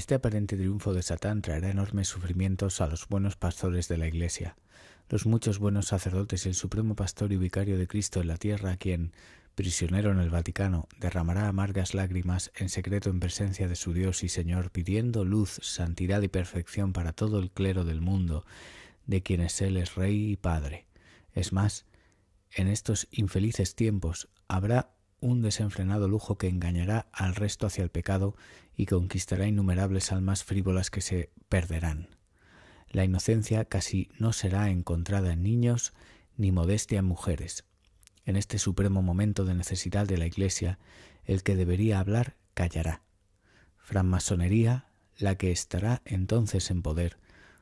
Este aparente triunfo de Satán traerá enormes sufrimientos a los buenos pastores de la Iglesia, los muchos buenos sacerdotes y el supremo pastor y vicario de Cristo en la tierra, quien, prisionero en el Vaticano, derramará amargas lágrimas en secreto en presencia de su Dios y Señor, pidiendo luz, santidad y perfección para todo el clero del mundo, de quienes Él es Rey y Padre. Es más, en estos infelices tiempos habrá un desenfrenado lujo que engañará al resto hacia el pecado y conquistará innumerables almas frívolas que se perderán. La inocencia casi no será encontrada en niños ni modestia en mujeres. En este supremo momento de necesidad de la Iglesia, el que debería hablar callará. Franmasonería, la que estará entonces en poder,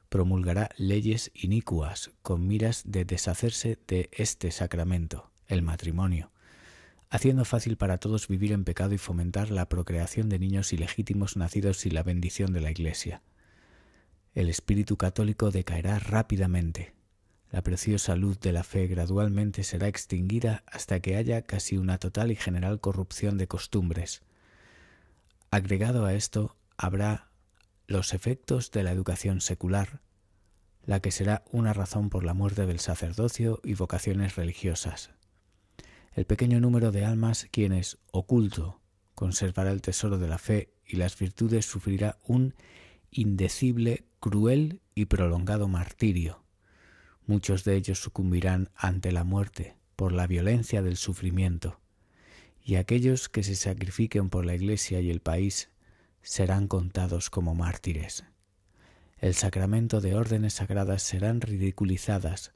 promulgará leyes inicuas con miras de deshacerse de este sacramento, el matrimonio, haciendo fácil para todos vivir en pecado y fomentar la procreación de niños ilegítimos nacidos sin la bendición de la Iglesia. El espíritu católico decaerá rápidamente. La preciosa luz de la fe gradualmente será extinguida hasta que haya casi una total y general corrupción de costumbres. Agregado a esto, habrá los efectos de la educación secular, la que será una razón por la muerte del sacerdocio y vocaciones religiosas el pequeño número de almas quienes, oculto, conservará el tesoro de la fe y las virtudes sufrirá un indecible, cruel y prolongado martirio. Muchos de ellos sucumbirán ante la muerte por la violencia del sufrimiento, y aquellos que se sacrifiquen por la Iglesia y el país serán contados como mártires. El sacramento de órdenes sagradas serán ridiculizadas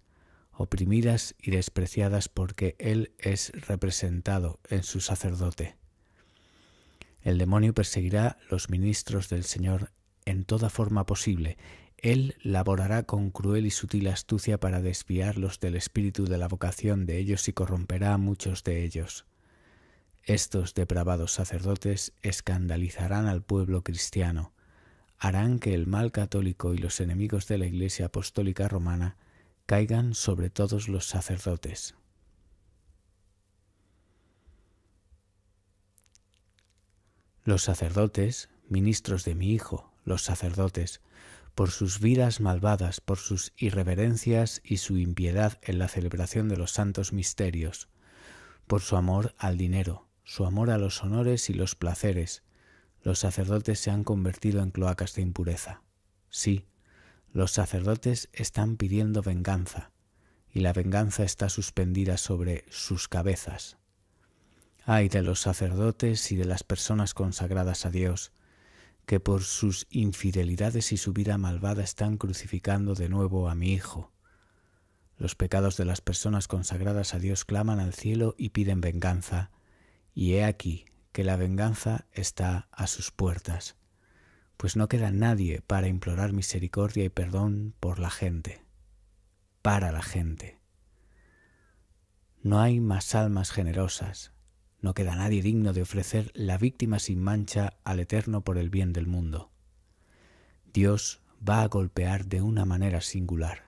oprimidas y despreciadas porque Él es representado en su sacerdote. El demonio perseguirá los ministros del Señor en toda forma posible. Él laborará con cruel y sutil astucia para desviarlos del espíritu de la vocación de ellos y corromperá a muchos de ellos. Estos depravados sacerdotes escandalizarán al pueblo cristiano, harán que el mal católico y los enemigos de la Iglesia Apostólica Romana caigan sobre todos los sacerdotes. Los sacerdotes, ministros de mi Hijo, los sacerdotes, por sus vidas malvadas, por sus irreverencias y su impiedad en la celebración de los santos misterios, por su amor al dinero, su amor a los honores y los placeres, los sacerdotes se han convertido en cloacas de impureza. Sí, los sacerdotes están pidiendo venganza, y la venganza está suspendida sobre sus cabezas. Ay de los sacerdotes y de las personas consagradas a Dios, que por sus infidelidades y su vida malvada están crucificando de nuevo a mi Hijo. Los pecados de las personas consagradas a Dios claman al cielo y piden venganza, y he aquí que la venganza está a sus puertas pues no queda nadie para implorar misericordia y perdón por la gente, para la gente. No hay más almas generosas, no queda nadie digno de ofrecer la víctima sin mancha al Eterno por el bien del mundo. Dios va a golpear de una manera singular.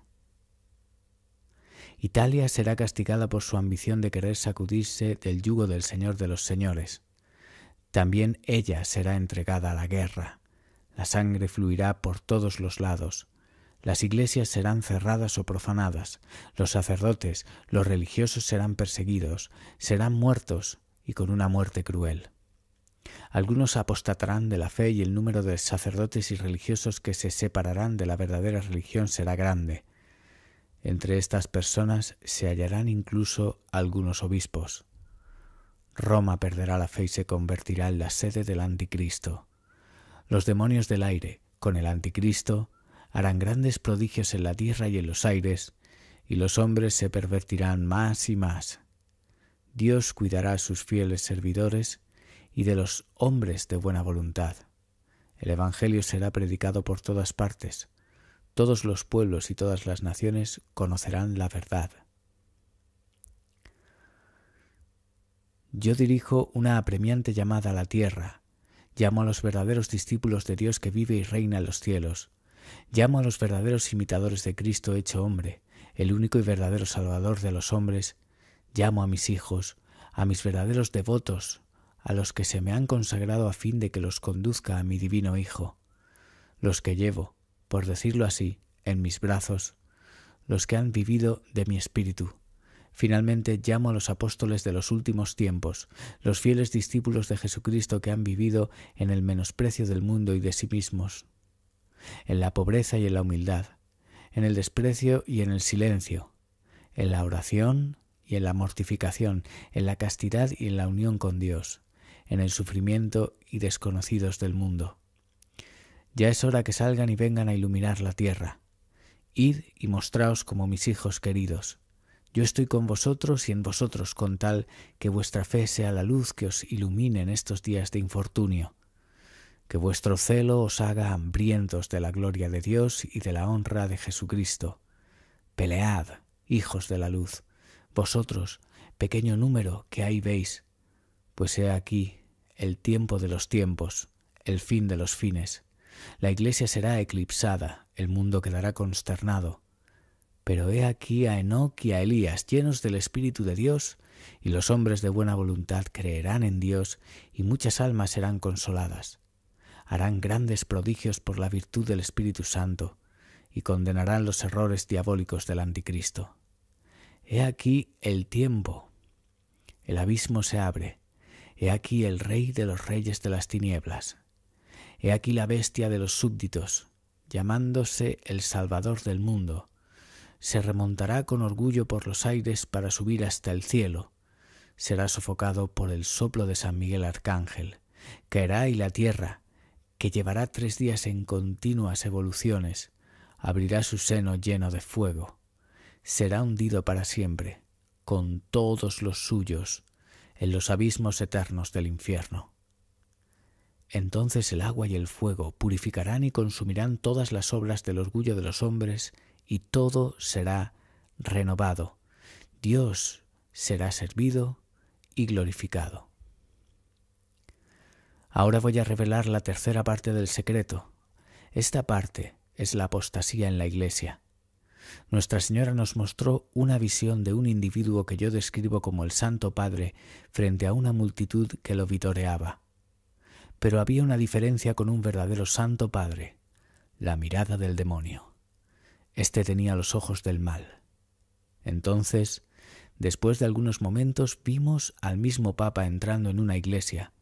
Italia será castigada por su ambición de querer sacudirse del yugo del Señor de los Señores. También ella será entregada a la guerra la sangre fluirá por todos los lados, las iglesias serán cerradas o profanadas, los sacerdotes, los religiosos serán perseguidos, serán muertos y con una muerte cruel. Algunos apostatarán de la fe y el número de sacerdotes y religiosos que se separarán de la verdadera religión será grande. Entre estas personas se hallarán incluso algunos obispos. Roma perderá la fe y se convertirá en la sede del anticristo. Los demonios del aire, con el anticristo, harán grandes prodigios en la tierra y en los aires, y los hombres se pervertirán más y más. Dios cuidará a sus fieles servidores y de los hombres de buena voluntad. El Evangelio será predicado por todas partes. Todos los pueblos y todas las naciones conocerán la verdad. Yo dirijo una apremiante llamada a la tierra, Llamo a los verdaderos discípulos de Dios que vive y reina en los cielos. Llamo a los verdaderos imitadores de Cristo hecho hombre, el único y verdadero Salvador de los hombres. Llamo a mis hijos, a mis verdaderos devotos, a los que se me han consagrado a fin de que los conduzca a mi divino Hijo, los que llevo, por decirlo así, en mis brazos, los que han vivido de mi espíritu, Finalmente llamo a los apóstoles de los últimos tiempos, los fieles discípulos de Jesucristo que han vivido en el menosprecio del mundo y de sí mismos, en la pobreza y en la humildad, en el desprecio y en el silencio, en la oración y en la mortificación, en la castidad y en la unión con Dios, en el sufrimiento y desconocidos del mundo. Ya es hora que salgan y vengan a iluminar la tierra. Id y mostraos como mis hijos queridos. Yo estoy con vosotros y en vosotros con tal que vuestra fe sea la luz que os ilumine en estos días de infortunio. Que vuestro celo os haga hambrientos de la gloria de Dios y de la honra de Jesucristo. Pelead, hijos de la luz, vosotros, pequeño número que ahí veis, pues he aquí el tiempo de los tiempos, el fin de los fines. La iglesia será eclipsada, el mundo quedará consternado, pero he aquí a Enoc y a Elías llenos del Espíritu de Dios, y los hombres de buena voluntad creerán en Dios, y muchas almas serán consoladas. Harán grandes prodigios por la virtud del Espíritu Santo, y condenarán los errores diabólicos del anticristo. He aquí el tiempo. El abismo se abre. He aquí el rey de los reyes de las tinieblas. He aquí la bestia de los súbditos, llamándose el Salvador del mundo, se remontará con orgullo por los aires para subir hasta el cielo. Será sofocado por el soplo de San Miguel Arcángel. Caerá y la tierra, que llevará tres días en continuas evoluciones, abrirá su seno lleno de fuego. Será hundido para siempre, con todos los suyos, en los abismos eternos del infierno. Entonces el agua y el fuego purificarán y consumirán todas las obras del orgullo de los hombres y todo será renovado. Dios será servido y glorificado. Ahora voy a revelar la tercera parte del secreto. Esta parte es la apostasía en la Iglesia. Nuestra Señora nos mostró una visión de un individuo que yo describo como el Santo Padre frente a una multitud que lo vitoreaba. Pero había una diferencia con un verdadero Santo Padre, la mirada del demonio. Este tenía los ojos del mal. Entonces, después de algunos momentos, vimos al mismo Papa entrando en una iglesia,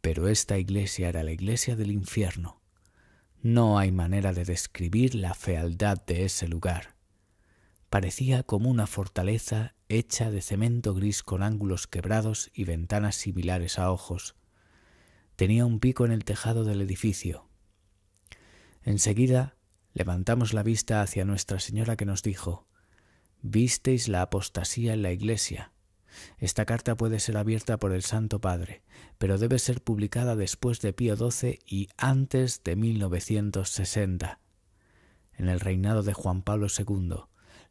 pero esta iglesia era la iglesia del infierno. No hay manera de describir la fealdad de ese lugar. Parecía como una fortaleza hecha de cemento gris con ángulos quebrados y ventanas similares a ojos. Tenía un pico en el tejado del edificio. Enseguida levantamos la vista hacia Nuestra Señora que nos dijo, Visteis la apostasía en la Iglesia. Esta carta puede ser abierta por el Santo Padre, pero debe ser publicada después de Pío XII y antes de 1960. En el reinado de Juan Pablo II,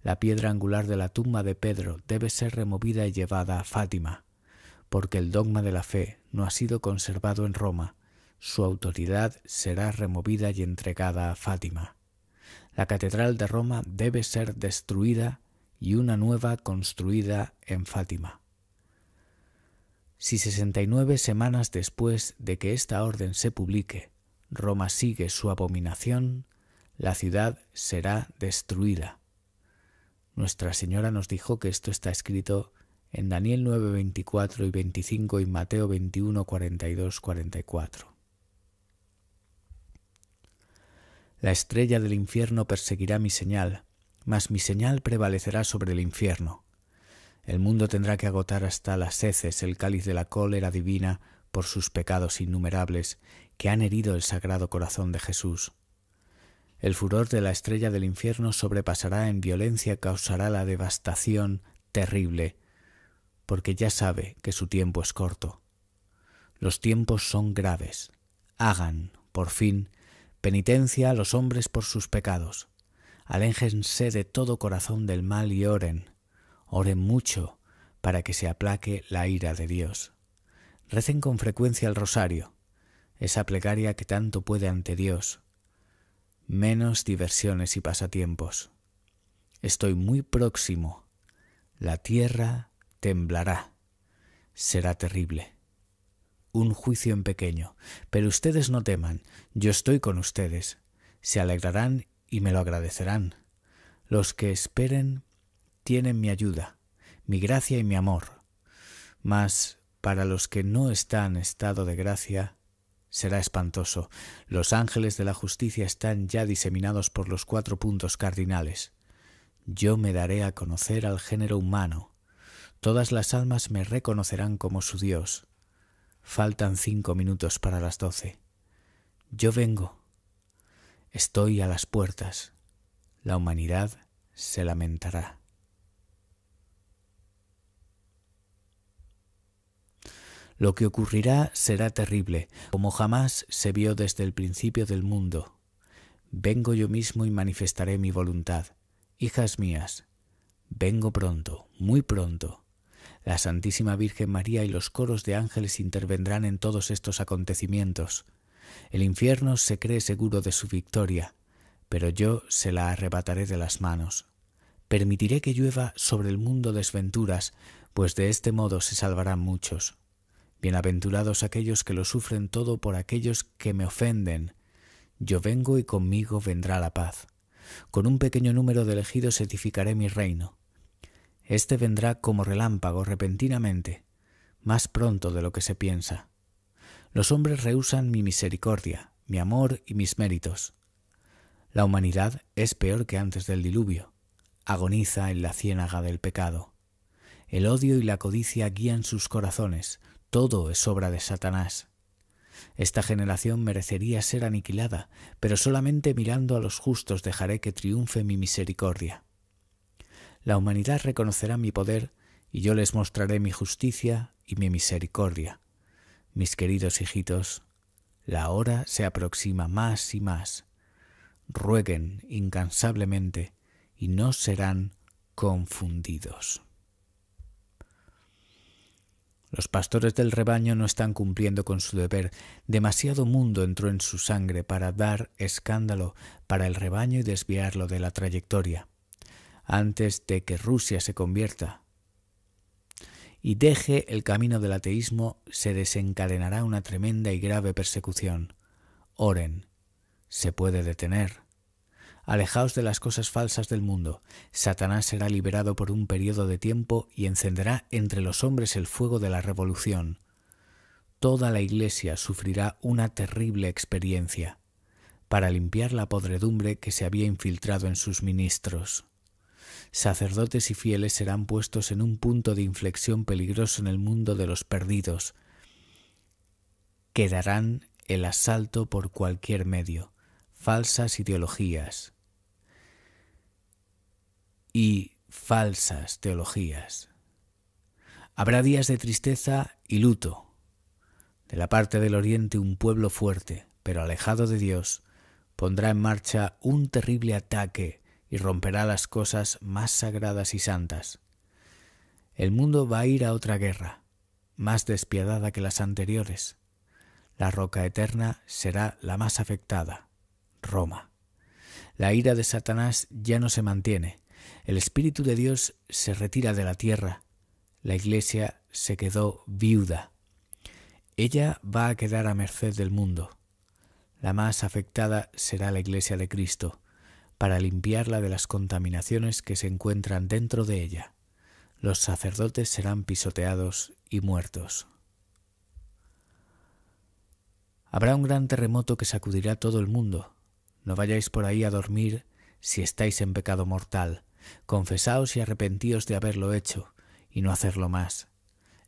la piedra angular de la tumba de Pedro debe ser removida y llevada a Fátima, porque el dogma de la fe no ha sido conservado en Roma, su autoridad será removida y entregada a Fátima la Catedral de Roma debe ser destruida y una nueva construida en Fátima. Si 69 semanas después de que esta orden se publique, Roma sigue su abominación, la ciudad será destruida. Nuestra Señora nos dijo que esto está escrito en Daniel 9:24 y 25 y Mateo 21, 42, 44. La estrella del infierno perseguirá mi señal, mas mi señal prevalecerá sobre el infierno. El mundo tendrá que agotar hasta las heces el cáliz de la cólera divina por sus pecados innumerables que han herido el sagrado corazón de Jesús. El furor de la estrella del infierno sobrepasará en violencia, causará la devastación terrible, porque ya sabe que su tiempo es corto. Los tiempos son graves. Hagan, por fin, Penitencia a los hombres por sus pecados. Aléjense de todo corazón del mal y oren. Oren mucho para que se aplaque la ira de Dios. Recen con frecuencia el rosario, esa plegaria que tanto puede ante Dios. Menos diversiones y pasatiempos. Estoy muy próximo. La tierra temblará. Será terrible un juicio en pequeño, pero ustedes no teman, yo estoy con ustedes. Se alegrarán y me lo agradecerán. Los que esperen tienen mi ayuda, mi gracia y mi amor. Mas para los que no están en estado de gracia, será espantoso. Los ángeles de la justicia están ya diseminados por los cuatro puntos cardinales. Yo me daré a conocer al género humano. Todas las almas me reconocerán como su Dios Faltan cinco minutos para las doce. Yo vengo. Estoy a las puertas. La humanidad se lamentará. Lo que ocurrirá será terrible, como jamás se vio desde el principio del mundo. Vengo yo mismo y manifestaré mi voluntad. Hijas mías, vengo pronto, muy pronto. La Santísima Virgen María y los coros de ángeles intervendrán en todos estos acontecimientos. El infierno se cree seguro de su victoria, pero yo se la arrebataré de las manos. Permitiré que llueva sobre el mundo desventuras, pues de este modo se salvarán muchos. Bienaventurados aquellos que lo sufren todo por aquellos que me ofenden. Yo vengo y conmigo vendrá la paz. Con un pequeño número de elegidos edificaré mi reino. Este vendrá como relámpago repentinamente, más pronto de lo que se piensa. Los hombres rehusan mi misericordia, mi amor y mis méritos. La humanidad es peor que antes del diluvio. Agoniza en la ciénaga del pecado. El odio y la codicia guían sus corazones. Todo es obra de Satanás. Esta generación merecería ser aniquilada, pero solamente mirando a los justos dejaré que triunfe mi misericordia la humanidad reconocerá mi poder y yo les mostraré mi justicia y mi misericordia. Mis queridos hijitos, la hora se aproxima más y más. Rueguen incansablemente y no serán confundidos. Los pastores del rebaño no están cumpliendo con su deber. Demasiado mundo entró en su sangre para dar escándalo para el rebaño y desviarlo de la trayectoria antes de que Rusia se convierta y deje el camino del ateísmo, se desencadenará una tremenda y grave persecución. Oren, se puede detener. Alejaos de las cosas falsas del mundo. Satanás será liberado por un periodo de tiempo y encenderá entre los hombres el fuego de la revolución. Toda la Iglesia sufrirá una terrible experiencia para limpiar la podredumbre que se había infiltrado en sus ministros sacerdotes y fieles serán puestos en un punto de inflexión peligroso en el mundo de los perdidos, Quedarán el asalto por cualquier medio, falsas ideologías y falsas teologías. Habrá días de tristeza y luto. De la parte del oriente un pueblo fuerte, pero alejado de Dios, pondrá en marcha un terrible ataque y romperá las cosas más sagradas y santas. El mundo va a ir a otra guerra, más despiadada que las anteriores. La roca eterna será la más afectada, Roma. La ira de Satanás ya no se mantiene. El Espíritu de Dios se retira de la tierra. La Iglesia se quedó viuda. Ella va a quedar a merced del mundo. La más afectada será la Iglesia de Cristo para limpiarla de las contaminaciones que se encuentran dentro de ella. Los sacerdotes serán pisoteados y muertos. Habrá un gran terremoto que sacudirá todo el mundo. No vayáis por ahí a dormir si estáis en pecado mortal. Confesaos y arrepentíos de haberlo hecho, y no hacerlo más.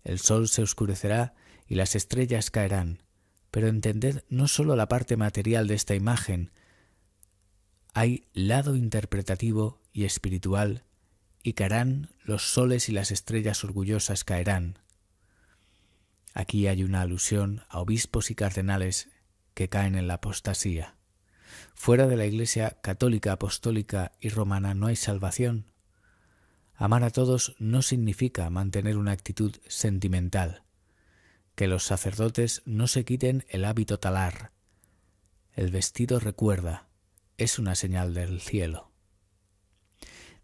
El sol se oscurecerá y las estrellas caerán. Pero entended no sólo la parte material de esta imagen, hay lado interpretativo y espiritual, y caerán los soles y las estrellas orgullosas caerán. Aquí hay una alusión a obispos y cardenales que caen en la apostasía. Fuera de la Iglesia católica, apostólica y romana no hay salvación. Amar a todos no significa mantener una actitud sentimental. Que los sacerdotes no se quiten el hábito talar. El vestido recuerda, es una señal del cielo.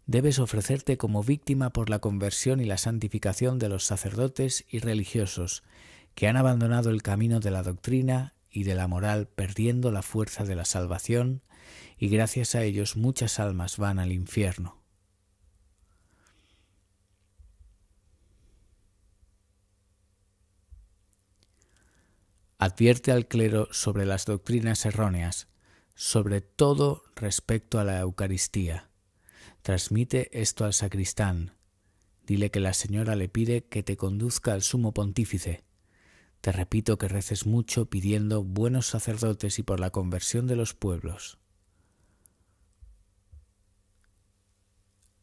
Debes ofrecerte como víctima por la conversión y la santificación de los sacerdotes y religiosos que han abandonado el camino de la doctrina y de la moral perdiendo la fuerza de la salvación y gracias a ellos muchas almas van al infierno. Advierte al clero sobre las doctrinas erróneas, sobre todo respecto a la Eucaristía. Transmite esto al sacristán. Dile que la Señora le pide que te conduzca al sumo pontífice. Te repito que reces mucho pidiendo buenos sacerdotes y por la conversión de los pueblos.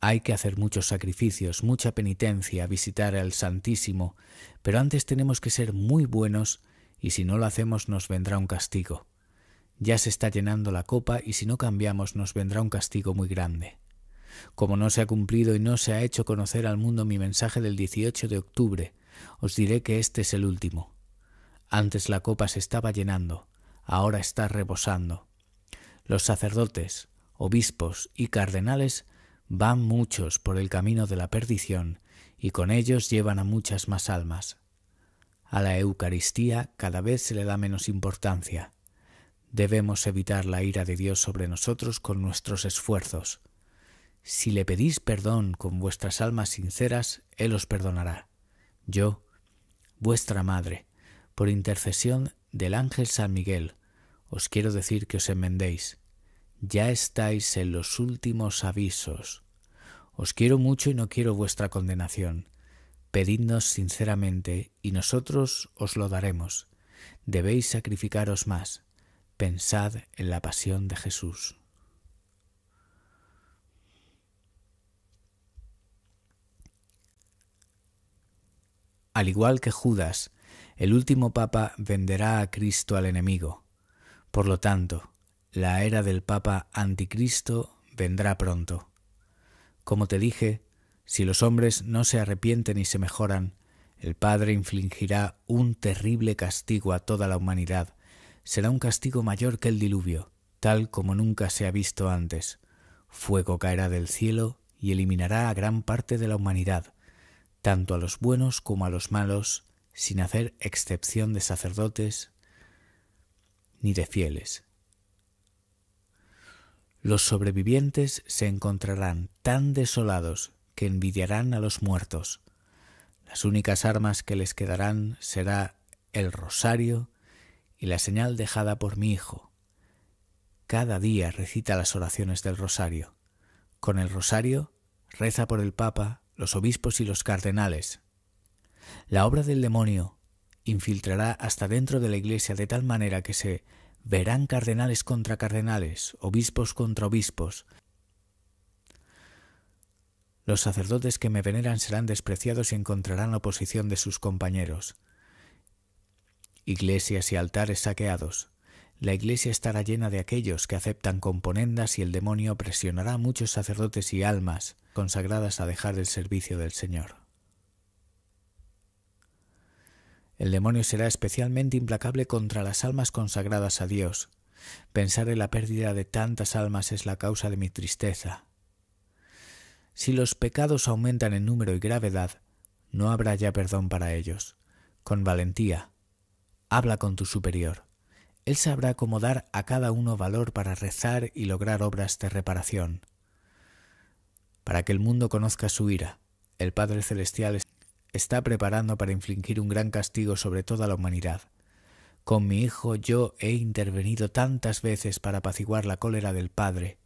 Hay que hacer muchos sacrificios, mucha penitencia, visitar al Santísimo, pero antes tenemos que ser muy buenos y si no lo hacemos nos vendrá un castigo. Ya se está llenando la copa y si no cambiamos nos vendrá un castigo muy grande. Como no se ha cumplido y no se ha hecho conocer al mundo mi mensaje del 18 de octubre, os diré que este es el último. Antes la copa se estaba llenando, ahora está rebosando. Los sacerdotes, obispos y cardenales van muchos por el camino de la perdición y con ellos llevan a muchas más almas. A la Eucaristía cada vez se le da menos importancia Debemos evitar la ira de Dios sobre nosotros con nuestros esfuerzos. Si le pedís perdón con vuestras almas sinceras, Él os perdonará. Yo, vuestra Madre, por intercesión del ángel San Miguel, os quiero decir que os enmendéis. Ya estáis en los últimos avisos. Os quiero mucho y no quiero vuestra condenación. Pedidnos sinceramente y nosotros os lo daremos. Debéis sacrificaros más pensad en la pasión de Jesús. Al igual que Judas, el último papa venderá a Cristo al enemigo. Por lo tanto, la era del papa anticristo vendrá pronto. Como te dije, si los hombres no se arrepienten y se mejoran, el Padre infligirá un terrible castigo a toda la humanidad, será un castigo mayor que el diluvio, tal como nunca se ha visto antes. Fuego caerá del cielo y eliminará a gran parte de la humanidad, tanto a los buenos como a los malos, sin hacer excepción de sacerdotes ni de fieles. Los sobrevivientes se encontrarán tan desolados que envidiarán a los muertos. Las únicas armas que les quedarán será el rosario y la señal dejada por mi Hijo. Cada día recita las oraciones del rosario. Con el rosario reza por el Papa, los obispos y los cardenales. La obra del demonio infiltrará hasta dentro de la Iglesia de tal manera que se verán cardenales contra cardenales, obispos contra obispos. Los sacerdotes que me veneran serán despreciados y encontrarán oposición de sus compañeros iglesias y altares saqueados. La iglesia estará llena de aquellos que aceptan componendas y el demonio presionará a muchos sacerdotes y almas consagradas a dejar el servicio del Señor. El demonio será especialmente implacable contra las almas consagradas a Dios. Pensar en la pérdida de tantas almas es la causa de mi tristeza. Si los pecados aumentan en número y gravedad, no habrá ya perdón para ellos. Con valentía, Habla con tu superior. Él sabrá cómo dar a cada uno valor para rezar y lograr obras de reparación. Para que el mundo conozca su ira, el Padre Celestial está preparando para infligir un gran castigo sobre toda la humanidad. Con mi Hijo yo he intervenido tantas veces para apaciguar la cólera del Padre.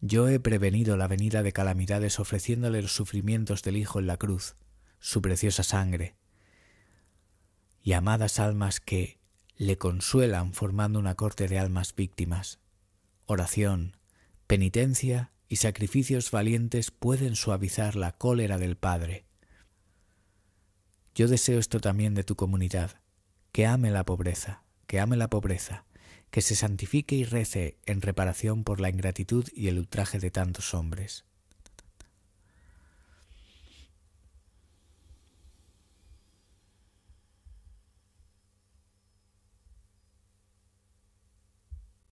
Yo he prevenido la venida de calamidades ofreciéndole los sufrimientos del Hijo en la cruz, su preciosa sangre, y amadas almas que le consuelan formando una corte de almas víctimas. Oración, penitencia y sacrificios valientes pueden suavizar la cólera del Padre. Yo deseo esto también de tu comunidad, que ame la pobreza, que ame la pobreza, que se santifique y rece en reparación por la ingratitud y el ultraje de tantos hombres.